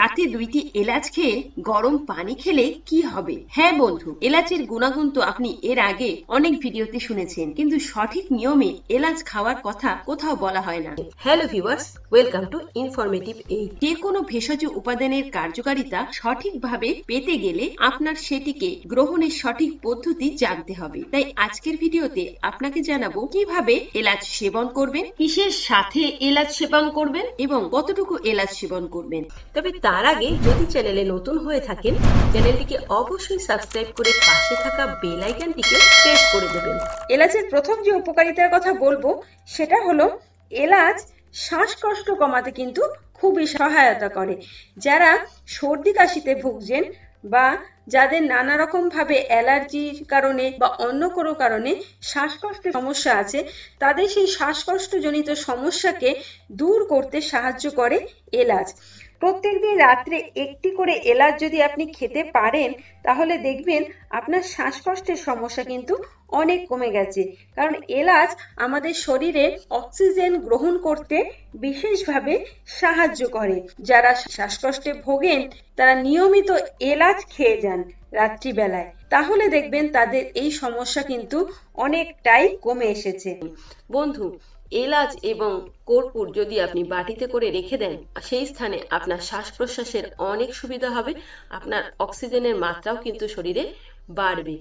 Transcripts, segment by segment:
রাতে দুইটি এলাচ খেয়ে গরম পানি খেলে কি হবে হ্যাঁ বন্ধু এলাচের গুণাগুণ তো আপনি এর আগে অনেক ভিডিওতে শুনেছেন কিন্তু সঠিক নিয়মে এলাচ খাওয়ার কথা কোথাও বলা হয় না hello viewers welcome to informative এই যে কোনো ভেষজ উপাদানের কার্যকারিতা সঠিকভাবে পেতে গেলে আপনার সেটিকে গ্রহণের সঠিক পদ্ধতি জানতে হবে তাই আজকের ভিডিওতে আপনাকে জানাবো কিভাবে এলাচ সেবন করবেন কিসের সাথে এলাচ সেবন করবেন এবং কতটুকু এলাচ সেবন করবেন তবে তবে তার আগে যদি চ্যানেলে নতুন হয়ে থাকেন চ্যানেলটিকে অবশ্যই সাবস্ক্রাইব করে পাশে থাকা বেল আইকনটিকে প্রেস করে দেবেন এলাচের প্রথম যে উপকারিতার কথা বলবো সেটা হলো এলাচ শ্বাসকষ্ট কমাতে কিন্তু খুবই সহায়তা করে যারা সর্দি কাশিতে ভুগছেন বা যাদের নানা রকম ভাবে অ্যালার্জির কারণে বা অন্য কোনো কারণে শ্বাসকষ্টের সমস্যা আছে তাদের সেই শ্বাসকষ্টজনিত সমস্যাকে দূর করতে সাহায্য করে এলাচ প্রত্যেকদিন রাত্রে একটি করে এলাচ যদি আপনি খেতে পারেন তাহলে দেখবেন আপনার শ্বাসকষ্টের সমস্যা কিন্তু অনেক কমে গেছে কারণ এলাচ আমাদের শরীরে অক্সিজেন গ্রহণ করতে বিশেষভাবে সাহায্য করে যারা শ্বাসকষ্টে ভোগেন তারা নিয়মিত এলাচ খেয়ে যান রাত্রিবেলায় তাহলে দেখবেন তাদের এই সমস্যা কিন্তু অনেকটাই কমে এসেছে বন্ধু এলাচ এবং কর্পূর যদি আপনি বাটিতে করে রেখে দেন সেই স্থানে আপনার শ্বাস প্রশ্বাসের অনেক সুবিধা হবে আপনার অক্সিজেনের মাত্রাও কিন্তু শরীরে বাড়বে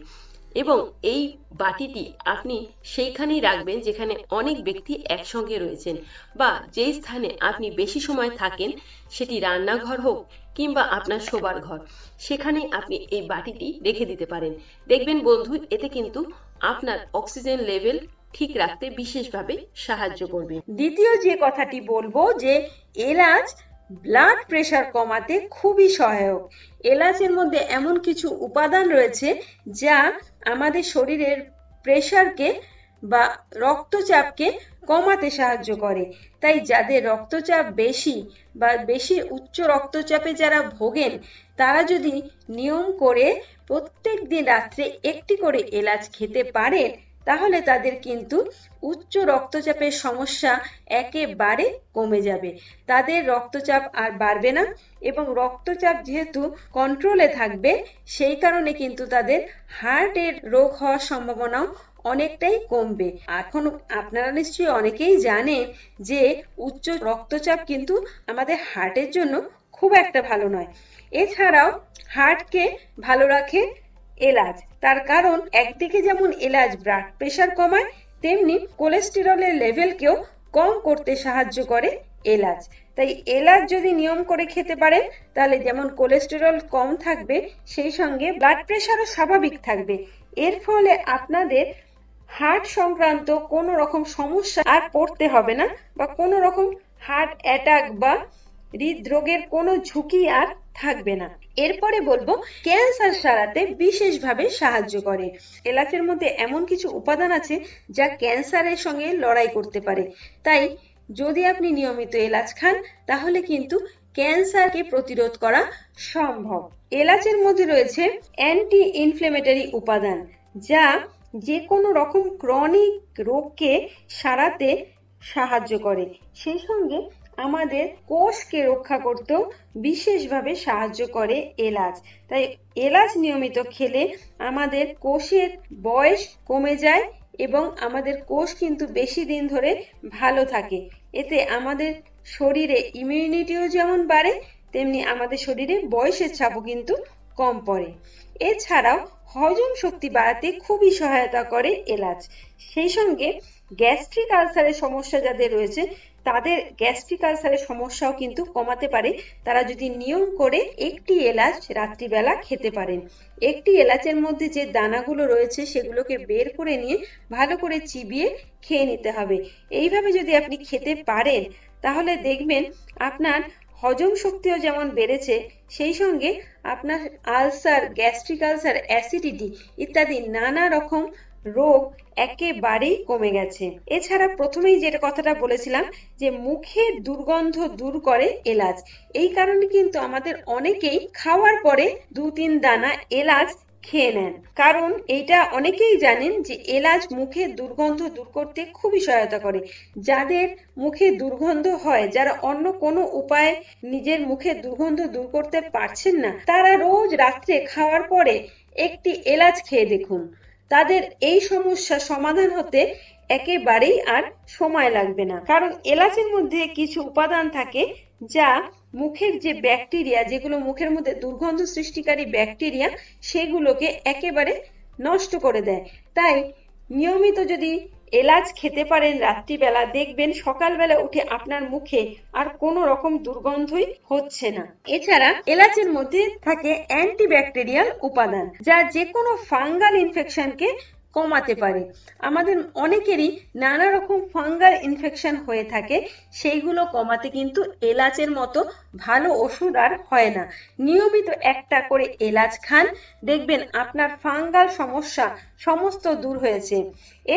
এবং এই বাটিটি আপনি সেইখানেই রাখবেন যেখানে অনেক ব্যক্তি একসঙ্গে রয়েছেন বা যেই স্থানে আপনি বেশি সময় থাকেন সেটি রান্নাঘর হোক কিংবা আপনার শোবার ঘর সেখানে আপনি এই বাটিটি রেখে দিতে পারেন দেখবেন বন্ধু এতে কিন্তু আপনার অক্সিজেন লেভেল ঠিক রাখতে বিশেষভাবে সাহায্য করবে দ্বিতীয় যে কথাটি বলবো যে এলাচ ব্লাড প্রেশার কমাতে খুবই সহায়ক এলাচের মধ্যে এমন কিছু উপাদান রয়েছে যা আমাদের শরীরের প্রেশারকে বা রক্তচাপকে কমাতে সাহায্য করে তাই যাদের রক্তচাপ বেশি বা বেশি উচ্চ রক্তচাপে যারা ভোগেন তারা যদি নিয়ম করে প্রত্যেক দিন রাত্রে একটি করে এলাচ খেতে পারেন তাহলে তাদের কিন্তু উচ্চ রক্তচাপের সমস্যা একেবারে কমে যাবে তাদের রক্তচাপ আর বাড়বে না এবং রক্তচাপ যেহেতু কন্ট্রোলে থাকবে সেই কারণে কিন্তু তাদের হার্টের রোগ হওয়ার সম্ভাবনাও অনেকটাই কমবে এখন আপনারা নিশ্চয়ই অনেকেই জানেন যে উচ্চ রক্তচাপ কিন্তু আমাদের হার্টের জন্য খুব একটা ভালো নয় এছাড়াও হার্টকে ভালো রাখে এলাচ তার কারণ একদিকে যেমন এলাচ ব্লাড প্রেশার কমায় তেমনি কোলেস্টেরলের লেভেলকেও কম করতে সাহায্য করে এলাচ তাই এলাচ যদি নিয়ম করে খেতে পারেন তাহলে যেমন কোলেস্টেরল কম থাকবে সেই সঙ্গে ব্লাড প্রেশারও স্বাভাবিক থাকবে এর ফলে আপনাদের হার্ট সংক্রান্ত কোনো রকম সমস্যা আর পড়তে হবে না বা কোনো রকম হার্ট অ্যাটাক বা হৃদরোগের কোনো ঝুঁকি আর থাকবে না এরপরে বলবো ক্যান্সার সারাতে বিশেষভাবে সাহায্য করে এলাচের মধ্যে এমন কিছু উপাদান আছে যা ক্যান্সারের সঙ্গে লড়াই করতে পারে তাই যদি আপনি নিয়মিত এলাচ খান তাহলে কিন্তু ক্যান্সারকে প্রতিরোধ করা সম্ভব এলাচের মধ্যে রয়েছে অ্যান্টি ইনফ্লেমেটারি উপাদান যা যে কোনো রকম ক্রনিক রোগকে সারাতে সাহায্য করে সেই সঙ্গে আমাদের কোষকে রক্ষা করতেও বিশেষভাবে সাহায্য করে এলাচ তাই এলাচ নিয়মিত খেলে আমাদের কোষের বয়স কমে যায় এবং আমাদের কোষ কিন্তু বেশি দিন ধরে ভালো থাকে এতে আমাদের শরীরে ইমিউনিটিও যেমন বাড়ে তেমনি আমাদের শরীরে বয়সের ছাপও কিন্তু কম পড়ে এছাড়াও হজম শক্তি বাড়াতে খুবই সহায়তা করে এলাচ সেই সঙ্গে গ্যাস্ট্রিক আলসারের সমস্যা যাদের রয়েছে তাদের গ্যাস্ট্রিক আলসারের সমস্যাও কিন্তু কমাতে পারে তারা যদি নিয়ম করে একটি এলাচ রাত্রিবেলা খেতে পারেন একটি এলাচের মধ্যে যে দানাগুলো রয়েছে সেগুলোকে বের করে নিয়ে ভালো করে চিবিয়ে খেয়ে নিতে হবে এইভাবে যদি আপনি খেতে পারেন তাহলে দেখবেন আপনার হজম শক্তিও যেমন বেড়েছে সেই সঙ্গে আপনার আলসার গ্যাস্ট্রিক আলসার অ্যাসিডিটি ইত্যাদি নানা রকম রোগ একেবারেই কমে গেছে এছাড়া প্রথমেই যেটা কথাটা বলেছিলাম যে মুখে দুর্গন্ধ দূর করে এলাচ এই কারণে কিন্তু আমাদের অনেকেই খাওয়ার পরে দু তিন দানা এলাচ খেয়ে নেন কারণ এইটা অনেকেই জানেন যে এলাচ মুখে দুর্গন্ধ দূর করতে খুবই সহায়তা করে যাদের মুখে দুর্গন্ধ হয় যারা অন্য কোনো উপায়ে নিজের মুখে দুর্গন্ধ দূর করতে পারছেন না তারা রোজ রাত্রে খাওয়ার পরে একটি এলাচ খেয়ে দেখুন তাদের এই সমস্যা সমাধান হতে একেবারেই আর সময় লাগবে না কারণ এলাচের মধ্যে কিছু উপাদান থাকে যা মুখের যে ব্যাকটেরিয়া যেগুলো মুখের মধ্যে দুর্গন্ধ সৃষ্টিকারী ব্যাকটেরিয়া সেগুলোকে একেবারে নষ্ট করে দেয় তাই নিয়মিত যদি এলাচ খেতে পারেন রাত্রিবেলা দেখবেন সকালবেলা উঠে আপনার মুখে আর কোন রকম দুর্গন্ধই হচ্ছে না এছাড়া এলাচের মধ্যে থাকে অ্যান্টিব্যাকটেরিয়াল উপাদান যা যে কোনো ফাঙ্গাল ইনফেকশনকে কমাতে পারে আমাদের অনেকেরই নানা রকম ফাঙ্গাল ইনফেকশন হয়ে থাকে সেইগুলো কমাতে কিন্তু এলাচের মতো ভালো ওষুধ আর হয় না নিয়মিত একটা করে এলাচ খান দেখবেন আপনার ফাঙ্গাল সমস্যা সমস্ত দূর হয়েছে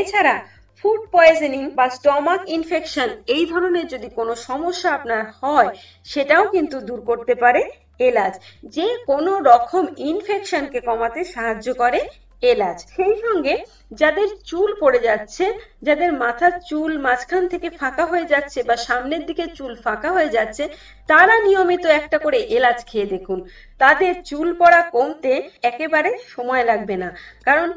এছাড়া ফুড পয়জনিং বা স্টমাক ইনফেকশন এই ধরনের যদি কোনো সমস্যা আপনার হয় সেটাও কিন্তু দূর করতে পারে এলাচ যে কোনো রকম ইনফেকশনকে কমাতে সাহায্য করে এলাচ সেই সঙ্গে যাদের চুল পড়ে যাচ্ছে যাদের মাথার চুল মাঝখান থেকে ফাঁকা হয়ে যাচ্ছে বা সামনের দিকে চুল ফাঁকা হয়ে যাচ্ছে তারা নিয়মিত একটা করে এলাচ খেয়ে দেখুন তাদের চুল পড়া কমতে একেবারে সময় লাগবে না কারণ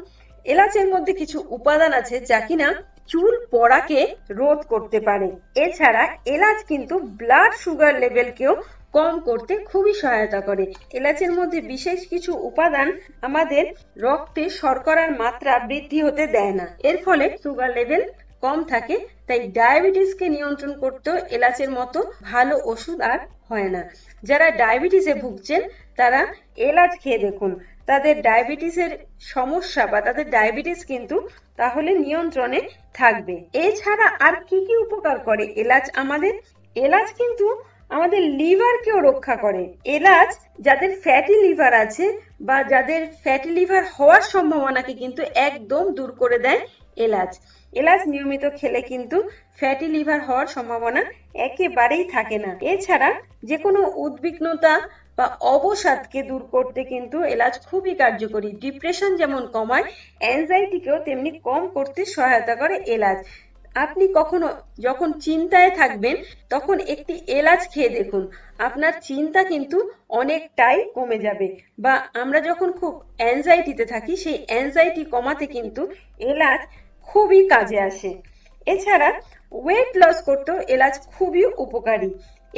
এলাচের মধ্যে কিছু উপাদান আছে যা কিনা চুল পড়াকে রোধ করতে পারে এছাড়া এলাচ কিন্তু ব্লাড সুগার লেভেলকেও কম করতে খুবই সহায়তা করে এলাচের মধ্যে বিশেষ কিছু উপাদান আমাদের রক্তে শর্করার মাত্রা বৃদ্ধি হতে দেয় না এর ফলে সুগার লেভেল কম থাকে তাই ডায়াবেটিসকে নিয়ন্ত্রণ করতে এলাচের মতো ভালো ওষুধ আর হয় না যারা ডায়াবেটিসে ভুগছেন তারা এলাচ খেয়ে দেখুন তাদের ডায়াবেটিসের সমস্যা বা তাদের ডায়াবেটিস কিন্তু তাহলে নিয়ন্ত্রণে থাকবে এছাড়া আর কি কি উপকার করে এলাচ আমাদের এলাচ কিন্তু আমাদের লিভারকেও রক্ষা করে এলাচ যাদের ফ্যাটি লিভার আছে বা যাদের ফ্যাটি লিভার হওয়ার সম্ভাবনাকে কিন্তু একদম দূর করে দেয় এলাচ এলাচ নিয়মিত খেলে কিন্তু ফ্যাটি লিভার হওয়ার সম্ভাবনা একেবারেই থাকে না এছাড়া যে কোনো উদ্বিগ্নতা বা অবসাদকে দূর করতে কিন্তু এলাচ খুবই কার্যকরী ডিপ্রেশন যেমন কমায় অ্যাংজাইটিকেও তেমনি কম করতে সহায়তা করে এলাচ আপনি কখনো যখন চিন্তায় থাকবেন তখন একটি এলাচ খেয়ে দেখুন আপনার চিন্তা কিন্তু অনেকটাই কমে যাবে বা আমরা যখন খুব অ্যাংজাইটিতে থাকি সেই অ্যাংজাইটি কমাতে কিন্তু এলাচ খুবই কাজে আসে এছাড়া ওয়েট লস করতেও এলাচ খুবই উপকারী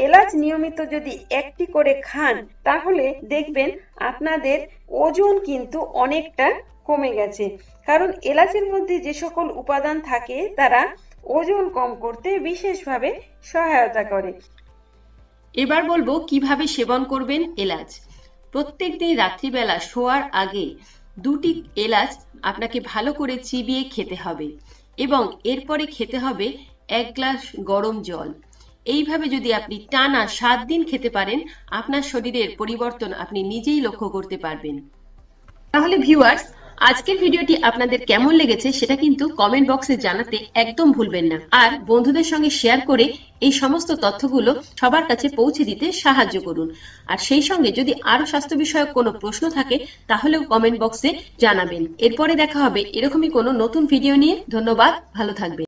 এলাচ নিয়মিত যদি একটি করে খান তাহলে দেখবেন আপনাদের ওজন কিন্তু অনেকটা কমে গেছে কারণ এলাচের মধ্যে যে সকল উপাদান থাকে তারা ওজন কম করতে বিশেষভাবে সহায়তা করে এবার বলবো কিভাবে সেবন করবেন এলাচ প্রত্যেক দিন রাত্রিবেলা শোয়ার আগে দুটি এলাচ আপনাকে ভালো করে চিবিয়ে খেতে হবে এবং এরপরে খেতে হবে এক গ্লাস গরম জল এইভাবে যদি আপনি টানা সাত দিন খেতে পারেন আপনার শরীরের পরিবর্তন আপনি নিজেই লক্ষ্য করতে পারবেন তাহলে ভিউয়ার্স আজকের ভিডিওটি আপনাদের কেমন লেগেছে সেটা কিন্তু কমেন্ট বক্সে জানাতে একদম ভুলবেন না আর বন্ধুদের সঙ্গে শেয়ার করে এই সমস্ত তথ্যগুলো সবার কাছে পৌঁছে দিতে সাহায্য করুন আর সেই সঙ্গে যদি আরো স্বাস্থ্য বিষয়ক কোনো প্রশ্ন থাকে তাহলেও কমেন্ট বক্সে জানাবেন এরপরে দেখা হবে এরকমই কোনো নতুন ভিডিও নিয়ে ধন্যবাদ ভালো থাকবেন